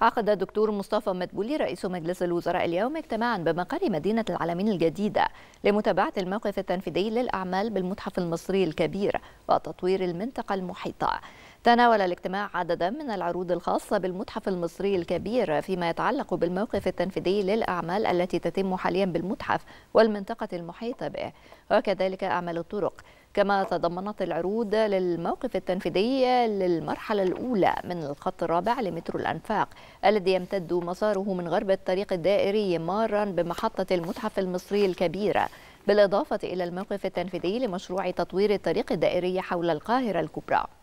عقد الدكتور مصطفى مدبولي رئيس مجلس الوزراء اليوم اجتماعا بمقر مدينة العالمين الجديدة لمتابعة الموقف التنفيذي للأعمال بالمتحف المصري الكبير وتطوير المنطقة المحيطة تناول الاجتماع عددا من العروض الخاصة بالمتحف المصري الكبير فيما يتعلق بالموقف التنفيذي للأعمال التي تتم حاليا بالمتحف والمنطقة المحيطة به وكذلك أعمال الطرق كما تضمنت العروض للموقف التنفيذي للمرحلة الأولى من الخط الرابع لمترو الأنفاق الذي يمتد مساره من غرب الطريق الدائري مارا بمحطة المتحف المصري الكبيرة بالإضافة إلى الموقف التنفيذي لمشروع تطوير الطريق الدائري حول القاهرة الكبرى